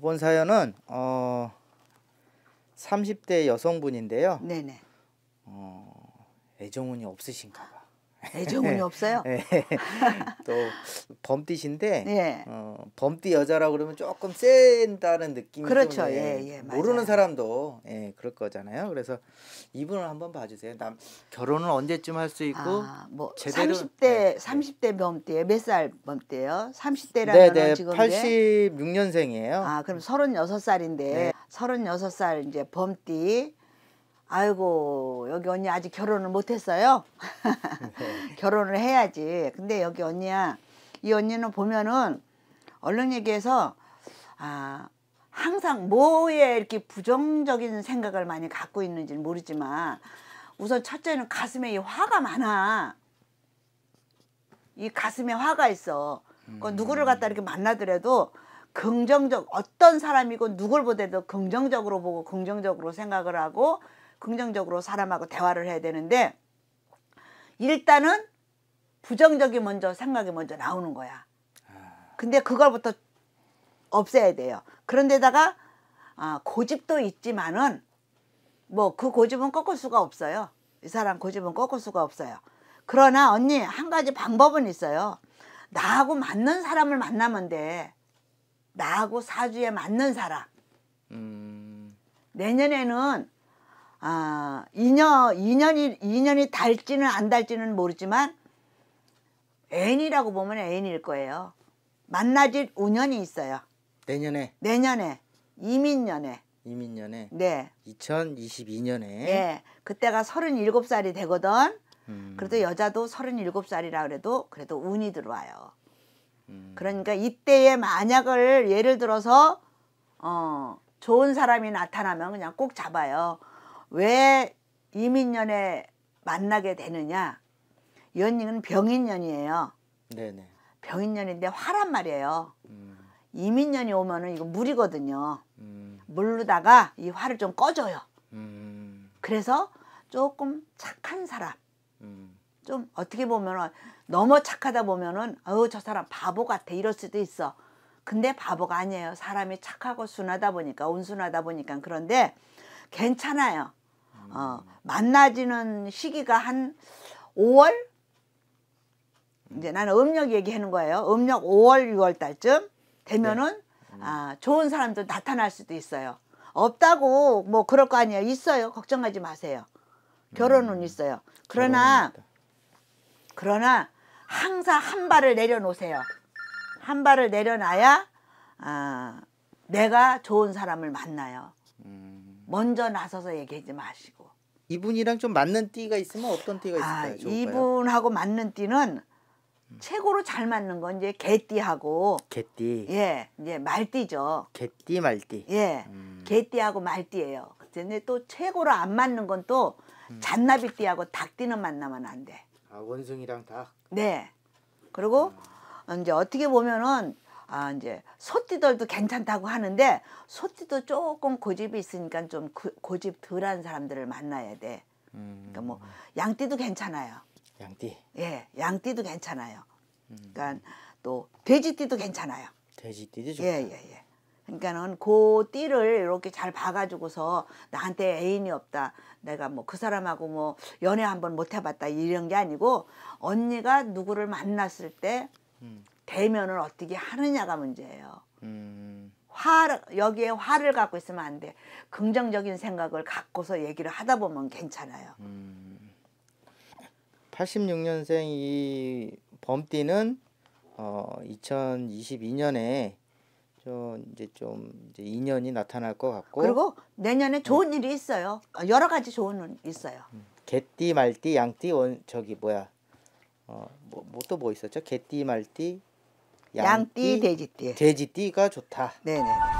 이번 사연은 어 30대 여성분인데요. 네네. 어, 애정운이 없으신가 봐. 애정운이 예. 없어요. 예. 또 범띠신데 예. 어, 범띠 여자라고 그러면 조금 센다는 느낌이 그렇죠. 예, 예, 예 모르는 사람도 예, 그럴 거잖아요. 그래서 이분을 한번 봐주세요. 남 결혼을 언제쯤 할 수 있고 아, 뭐 제대로 30대 네. 30대 범띠에 몇 살 범띠예요? 30대라면 네네, 지금 86년생이에요. 아 그럼 36살인데 네. 36살 이제 범띠 아이고 여기 언니 아직 결혼을 못했어요 결혼을 해야지 근데 여기 언니야 이 언니는 보면은 얼른 얘기해서 아 항상 뭐에 이렇게 부정적인 생각을 많이 갖고 있는지는 모르지만 우선 첫째는 가슴에 이 화가 많아 이 가슴에 화가 있어 그 누구를 갖다 이렇게 만나더라도 긍정적 어떤 사람이고 누굴 보더라도 긍정적으로 보고 긍정적으로 생각을 하고 긍정적으로 사람하고 대화를 해야 되는데 일단은 부정적이 먼저 생각이 먼저 나오는 거야. 아. 근데 그걸부터 없애야 돼요. 그런데다가 아, 고집도 있지만은 뭐 그 고집은 꺾을 수가 없어요. 이 사람 고집은 꺾을 수가 없어요. 그러나 언니 한 가지 방법은 있어요. 나하고 맞는 사람을 만나면 돼. 나하고 사주에 맞는 사람. 음... 내년에는 아, 2년, 2년이, 2년이 달지는 안 달지는 모르지만 애인이라고 보면 애인일 거예요. 만나질 5년이 있어요. 내년에? 내년에. 이민년에. 이민년에? 네. 2022년에? 네. 예. 그때가 37살이 되거든. 음. 그래도 여자도 37살이라 그래도 그래도 운이 들어와요. 음. 그러니까 이때에 만약을 예를 들어서 어, 좋은 사람이 나타나면 그냥 꼭 잡아요. 왜 이민년에 만나게 되느냐 연인은 병인년이에요 네네. 병인년인데 화란 말이에요 음. 이민년이 오면은 이거 물이거든요 음. 물로다가 이 화를 좀 꺼줘요 음. 그래서 조금 착한 사람 음. 좀 어떻게 보면은 너무 착하다 보면은 어우 저 사람 바보 같아 이럴 수도 있어 근데 바보가 아니에요 사람이 착하고 순하다 보니까 온순하다 보니까 그런데 괜찮아요 어, 만나지는 시기가 한 5월 이제 나는 음력 얘기하는 거예요. 음력 5월 6월 달쯤 되면은 네. 아, 좋은 사람도 나타날 수도 있어요. 없다고 뭐 그럴 거 아니에요. 있어요. 걱정하지 마세요. 결혼은 음. 있어요. 그러나 그러나 항상 한 발을 내려놓으세요. 한 발을 내려놔야 아, 내가 좋은 사람을 만나요. 먼저 나서서 얘기하지 마시고 이분이랑 좀 맞는 띠가 있으면 어떤 띠가 아, 있을까요? 아, 이분하고 맞는 띠는 최고로 잘 맞는 건 이제 개띠하고 개띠 예 이제 말띠죠 개띠 말띠 예 음. 개띠하고 말띠예요 근데 또 최고로 안 맞는 건또 음. 잔나비띠하고 닭띠는 만나면 안 돼. 아 원숭이랑 닭. 네. 그리고 음. 이제 어떻게 보면은 아 이제 소띠들도 괜찮다고 하는데 소띠도 조금 고집이 있으니까 좀 그, 고, 집 덜한 사람들을 만나야 돼. 음. 그러니까 뭐 음. 양띠도 괜찮아요. 양띠. 예, 양띠도 괜찮아요. 음. 그러니까 또 돼지띠도 괜찮아요. 돼지띠도 예, 좋다. 예, 예, 예. 그러니까는 그 띠를 이렇게 잘 봐가지고서 나한테 애인이 없다. 내가 뭐 그 사람하고 뭐 연애 한번 못 해봤다 이런 게 아니고 언니가 누구를 만났을 때 음. 대면을 어떻게 하느냐가 문제예요. 음. 화 여기에 화를 갖고 있으면 안 돼. 긍정적인 생각을 갖고서 얘기를 하다 보면 괜찮아요. 음. 86년생 이 범띠는 어 2022년에 좀 이제 좀 이제 인연이 나타날 것 같고 그리고 내년에 음. 좋은 음. 일이 있어요. 여러 가지 좋은 있어요. 음. 개띠 말띠 양띠 원 저기 뭐야 어뭐또뭐 뭐, 뭐 있었죠? 개띠 말띠 양띠, 돼지띠. 돼지띠가 좋다. 네네.